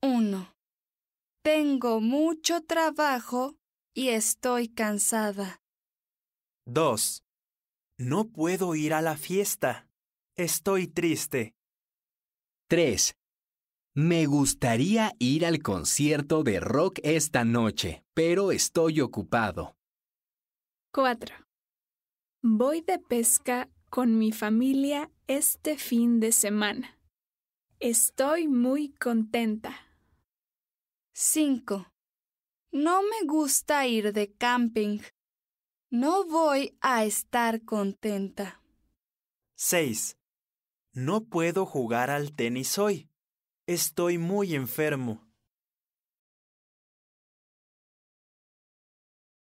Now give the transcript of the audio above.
1. Tengo mucho trabajo y estoy cansada. 2. No puedo ir a la fiesta. Estoy triste. 3. Me gustaría ir al concierto de rock esta noche, pero estoy ocupado. 4. Voy de pesca con mi familia este fin de semana. Estoy muy contenta. 5. No me gusta ir de camping. No voy a estar contenta. 6. No puedo jugar al tenis hoy. Estoy muy enfermo.